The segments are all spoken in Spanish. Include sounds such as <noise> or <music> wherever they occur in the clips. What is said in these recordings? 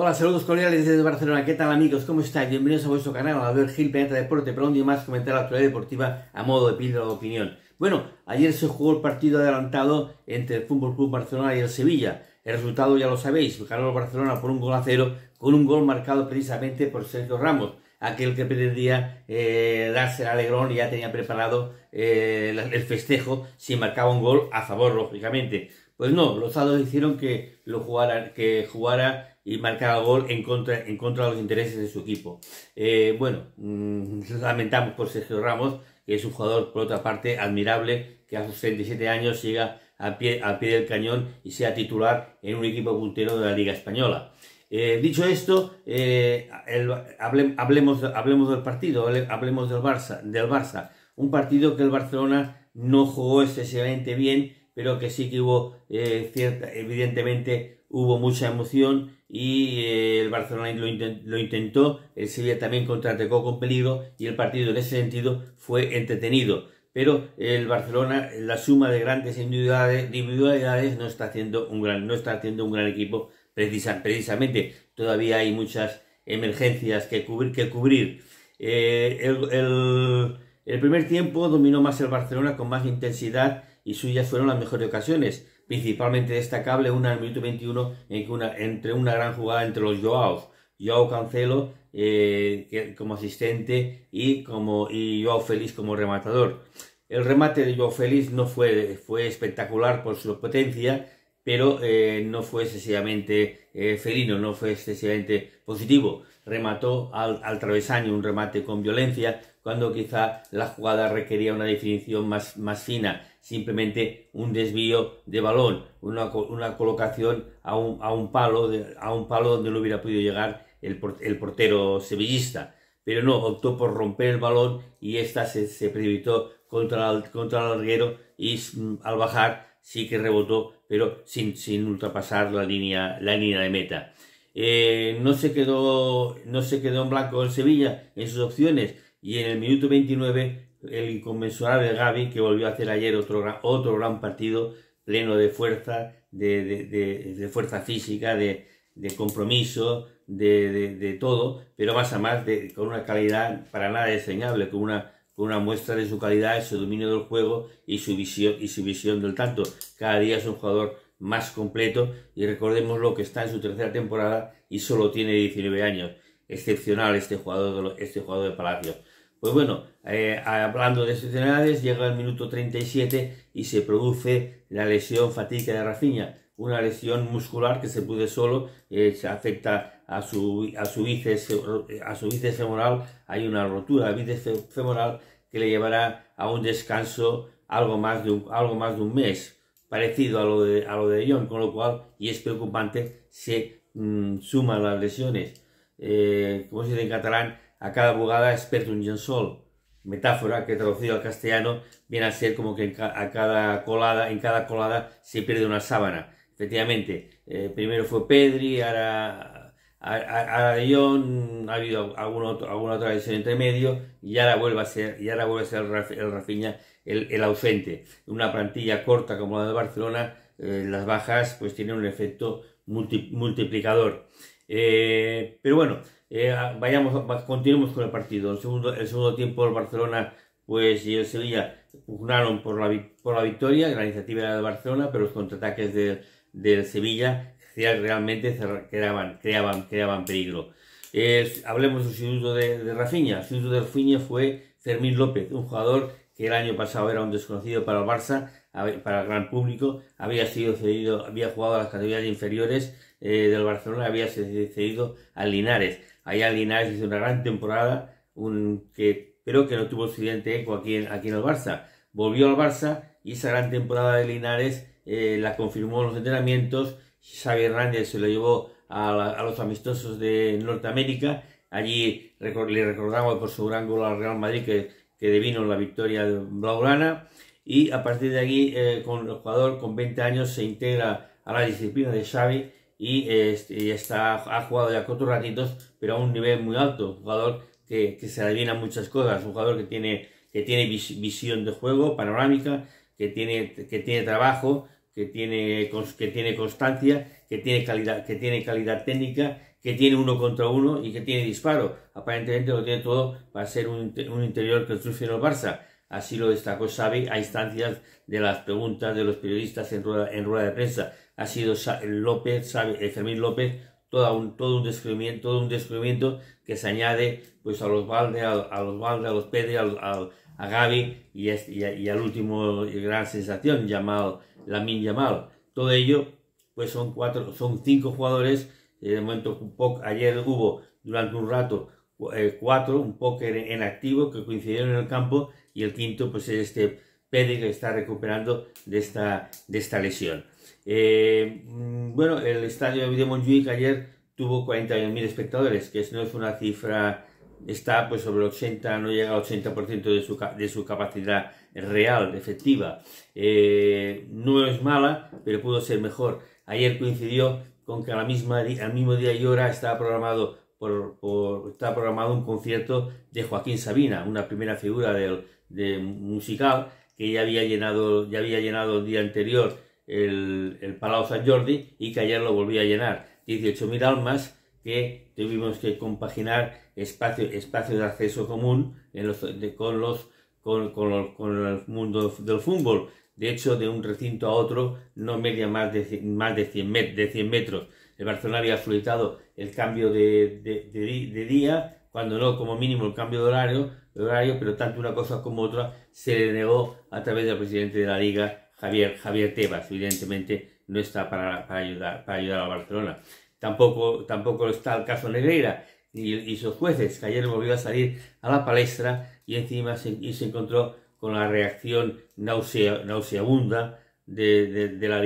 Hola, saludos cordiales desde Barcelona. ¿Qué tal amigos? ¿Cómo estáis? Bienvenidos a vuestro canal, Albert Gil, de Deporte, pero un día más comentar la actualidad deportiva a modo de píldora de opinión. Bueno, ayer se jugó el partido adelantado entre el Fútbol Club Barcelona y el Sevilla. El resultado ya lo sabéis, ganó el Barcelona por un gol a cero, con un gol marcado precisamente por Sergio Ramos, aquel que pretendía eh, darse el alegrón y ya tenía preparado eh, el festejo si marcaba un gol a favor, lógicamente. Pues no, los dados hicieron que lo jugara, que jugara y el gol en contra, en contra de los intereses de su equipo. Eh, bueno, mm, <laughs> lamentamos por Sergio Ramos, que es un jugador, por otra parte, admirable, que a sus 37 años siga a pie, pie del cañón y sea titular en un equipo puntero de la Liga Española. Eh, dicho esto, eh, hablemos, del partido, hablemos del Barça, del Barça. Un partido que el Barcelona no jugó excesivamente bien, pero que sí que hubo, cierta, evidentemente, hubo mucha emoción y eh, el Barcelona lo, intentó, el Sevilla también contraatacó con peligro y el partido en ese sentido fue entretenido. Pero el Barcelona, la suma de grandes individualidades, no, está haciendo un gran, no está haciendo un gran equipo precisamente. Todavía hay muchas emergencias que cubrir. Que cubrir. Eh, el primer tiempo dominó más el Barcelona con más intensidad y suyas fueron las mejores ocasiones principalmente destacable una en el minuto 21 una, entre una gran jugada entre los Joao, Joao Cancelo eh, como asistente y, como, y Joao Félix como rematador. El remate de Joao Félix no fue, fue espectacular por su potencia, pero eh, no fue excesivamente eh, felino, no fue excesivamente positivo. Remató al, al, travesaño, un remate con violencia, cuando quizá la jugada requería una definición más, más fina simplemente un desvío de balón, una, colocación a un, a un palo, donde no hubiera podido llegar el, portero sevillista. Pero no, optó por romper el balón y esta se, se contra el, contra y mm, al bajar sí que rebotó, pero sin, ultrapasar la línea, de meta. Eh, no, se quedó, no se quedó en blanco el Sevilla en sus opciones y en el minuto 29 el inconmensurable Gaby, que volvió a hacer ayer otro, otro gran partido pleno de fuerza, de, fuerza física, de, compromiso, de, todo, pero más a más con una calidad para nada diseñable, con una, con una muestra de su calidad, su dominio del juego y su visión, y su visión del tanto. Cada día es un jugador más completo y recordemos lo que está en su tercera temporada y solo tiene 19 años. Excepcional este jugador, este jugador de Palacios. Pues bueno, eh, hablando de excepcionalidades, llega el minuto 37 y se produce la lesión fatídica de Rafinha, una lesión muscular que se pude solo, eh, se afecta a su, a su bíceps, femoral, hay una rotura de bíceps femoral que le llevará a un descanso algo más de un, algo más de un mes, parecido a lo de, a lo de John, con lo cual, y es preocupante, se mm, suman las lesiones. Eh, como se dice en catalán, a cada abogada es un un sol metáfora que traducido al castellano viene a ser como que en, a cada colada, en cada colada se pierde una sábana. Efectivamente, eh, primero fue Pedri, ahora, yo, ha habido alguna, alguna otra edición entre medio y ahora vuelve a ser, y ahora vuelve a ser el, el ausente. Una plantilla corta como la de Barcelona, eh, las bajas pues tienen un efecto multiplicador. Eh, pero bueno, eh, ah, vayamos, continuemos con el partido. El segundo, el segundo tiempo el Barcelona pues, y el Sevilla pugnaron por la, por la victoria, la iniciativa era de Barcelona, pero los contraataques del de Sevilla realmente creaban, creaban, creaban peligro. Eh, hablemos del sustituto de, de Rafinha. El sustituto de Rafinha fue Fermín López, un jugador que el año pasado era un desconocido para el Barça, para el gran público, había sido cedido, había jugado a las categorías inferiores eh, del Barcelona, había sido cedido al Linares. Allá Alinares Linares hizo una gran temporada, que, pero que no tuvo suficiente eco aquí en, aquí en el Barça. Volvió al Barça y esa gran temporada de Linares eh, la confirmó en los entrenamientos. Xavi Hernández se lo llevó a, los amistosos de Norteamérica. Allí le recordamos por su gran gol al Real Madrid que, que devino la victoria de Blaugrana. Y a partir de allí, eh, con el jugador con 20 años, se integra a la disciplina de Xavi y, está, ha jugado ya cuatro ratitos, pero a un nivel muy alto. Un jugador que, que se adivina muchas cosas, un jugador que tiene, que tiene visión de juego panorámica, que tiene, que tiene trabajo, que tiene, que tiene constancia, que tiene, calidad, que tiene calidad técnica, que tiene uno contra uno y que tiene disparo. Aparentemente lo tiene todo para ser un, un interior que triunfe en el Barça. Así lo destacó Xavi a instancias de las preguntas de los periodistas en rueda, de prensa. Ha sido López, Sabe, eh, Fermín López todo un, descubrimiento, todo un descubrimiento que se añade pues a los Valdes, a, los Valde, a los a, Gaby y, este, y, al último eh, gran sensación, llamado Lamin Yamal. Todo ello, pues son cuatro, son cinco jugadores. Eh, momento, ayer hubo durante un rato cuatro, un póker en activo que coincidieron en el campo y el quinto pues es este Pérez que está recuperando de esta, de esta lesión. Eh, mm, bueno, el estadio de Montjuic ayer tuvo 41.000 espectadores, que no es una cifra, está pues sobre 80, no llega al 80% de su, capacidad real, efectiva. Eh, no es mala, pero pudo ser mejor. Ayer coincidió con que la misma, al mismo día y hora estaba programado por, está programado un concierto de Joaquín Sabina, una primera figura del, de musical que ya había llenado, ya había llenado el día anterior el, el Palau San Jordi y que ayer lo volvía a llenar. 18.000 almas que tuvimos que compaginar espacios espacio de acceso común con, los, con, el mundo del fútbol. De hecho, de un recinto a otro no media más de, más de, 100, de 100 metros el Barcelona había solicitado el cambio de, día, cuando no, como mínimo, el cambio de horario, horario, pero tanto una cosa como otra se le negó a través del presidente de la Liga, Javier, Javier Tebas. Evidentemente no está para, ayudar, para ayudar a Barcelona. Tampoco, tampoco está el caso Negreira y, sus jueces, que ayer volvió a salir a la palestra y encima se, se encontró con la reacción nauseabunda de, de la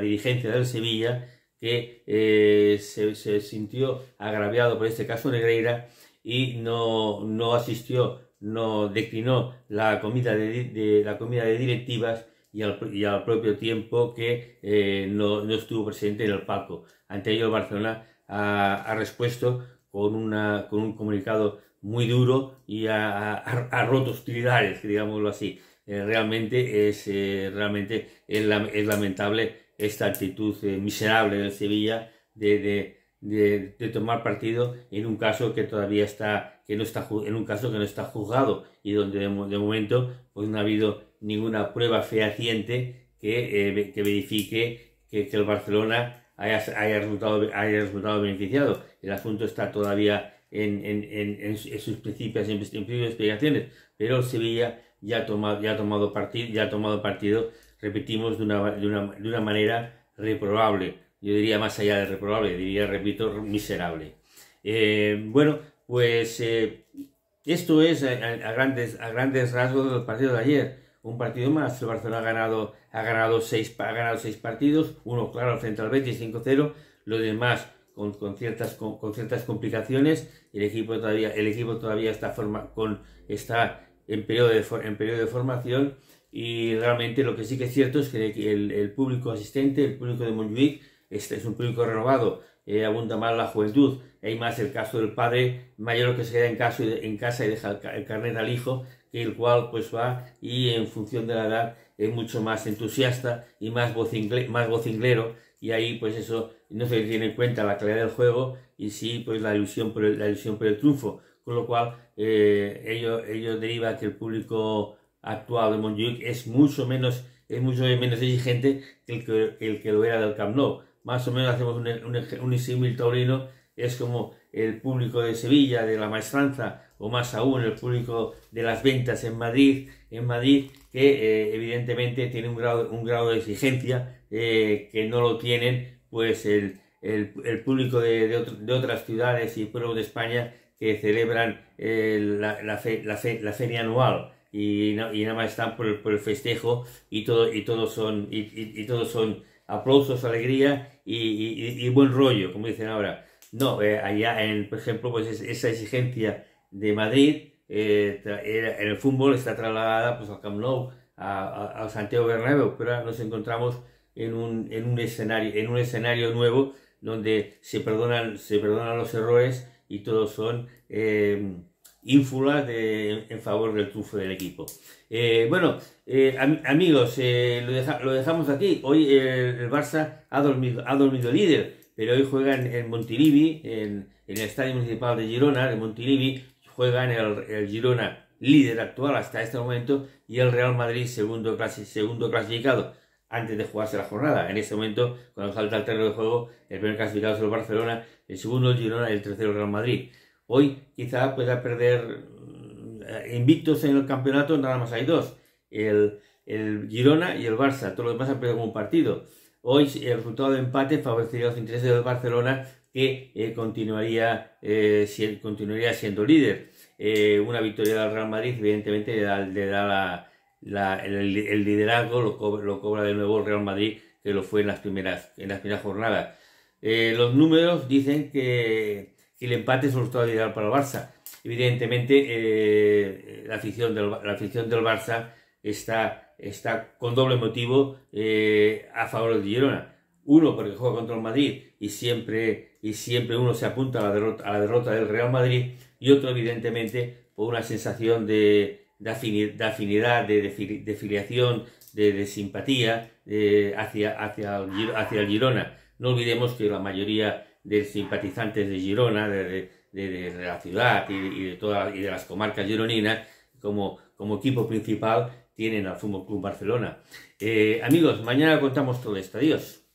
dirigencia del Sevilla, que eh, se, sintió agraviado por este caso Negreira y no, asistió, no declinó la comida de, la comida de directivas y al, propio tiempo que eh, no, estuvo presente en el palco. Ante ello, Barcelona ha, ha respuesto con, un comunicado muy duro y ha, ha, roto hostilidades, digámoslo así. Eh, realmente es, realmente es lamentable esta actitud eh, miserable del Sevilla de, de, de, tomar partido en un caso que todavía está, que no está, en un caso que no está juzgado y donde de, momento pues, no ha habido ninguna prueba fehaciente que, eh, que verifique que, el Barcelona haya, haya, resultado, haya beneficiado. El asunto está todavía en, en, en, sus principios, en, sus explicaciones, pero Sevilla ya ha tomado, ya tomado, partido, ya tomado partido, repetimos, de una, manera reprobable. Yo diría más allá de reprobable, diría, repito, miserable. Eh, bueno, pues eh, esto es a, grandes, a grandes rasgos del partido de ayer. Un partido más. El Barcelona ha ganado, ha ganado, seis, seis partidos. Uno, claro, frente al Betis 5-0. Los demás con, ciertas, con, ciertas complicaciones. El equipo todavía, el equipo todavía está, forma, con, está en periodo de, en periodo de formación y realmente lo que sí que es cierto es que el, público asistente, el público de Montjuic, este es un público renovado, eh, abunda más la juventud, hay más el caso del padre mayor que se queda en, en casa y deja el, carnet al hijo, que el cual pues va y en función de la edad es mucho más entusiasta y más, más vocinglero y ahí pues eso no se tiene en cuenta la calidad del juego y sí pues la ilusión por la ilusión por el triunfo, con lo cual eh, ello, deriva que el público actual de Montjuic es mucho menos, es mucho menos exigente que el que, lo era del Camp Nou. Más o menos hacemos un, un, un taurino, es como el público de Sevilla, de la maestranza, o más aún el público de las ventas en Madrid, en Madrid que eh, evidentemente tiene un grado, un grado de exigencia eh, que no lo tienen pues el, el, público de, de, otras ciudades y pueblos de España que celebran eh, la, la, feria anual y, nada más están por, el festejo y todo, y todos son, y, todos son aplausos, alegría y, buen rollo, como dicen ahora. No, eh, allá, en, por ejemplo, pues esa exigencia de Madrid eh, en el fútbol está trasladada pues, al Camp Nou, a, Santiago Bernabéu, pero ahora nos encontramos en un, en un, escenario, en un escenario nuevo donde se perdonan, se perdonan los errores y todos son eh, ínfulas en favor del trufe del equipo. Eh, bueno, eh, amigos, eh, lo, dejamos aquí. Hoy el, Barça ha dormido, ha dormido líder, pero hoy juegan en Montilivi, en, el Estadio Municipal de Girona, de Montilivi, juegan el, el Girona líder actual hasta este momento y el Real Madrid segundo, segundo clasificado antes de jugarse la jornada. En ese momento, cuando salta el terreno de juego, el primer clasificado es el Barcelona, el segundo el Girona y el tercero el Real Madrid. Hoy quizá pueda perder eh, invictos en el campeonato, nada más hay dos, el, el Girona y el Barça, Todo lo demás han perdido como un partido. Hoy el resultado de empate favorecería los intereses del Barcelona que eh, continuaría, eh, continuaría siendo líder. una victoria del Real Madrid evidentemente le le da la, el, liderazgo lo cobra, de nuevo el Real Madrid, que lo fue en las primeras, en las primeras jornadas. Eh, los números dicen que, el empate es un resultado ideal para el Barça. Evidentemente, eh, la, afición del, la afición del Barça está, está con doble motivo eh, a favor de Girona. Uno, porque juega contra el Madrid y siempre, y siempre uno se apunta a la, derrota, a la derrota del Real Madrid. Y otro, evidentemente, por una sensación de, de, afinidad, de, de filiación, de, simpatía eh, hacia, hacia, el, Girona. No olvidemos que la mayoría de simpatizantes de Girona, de, la ciudad y, de y de las comarcas gironinas, como, equipo principal, tienen al Fútbol Club Barcelona. Eh, amigos, mañana contamos todo esto. Adiós.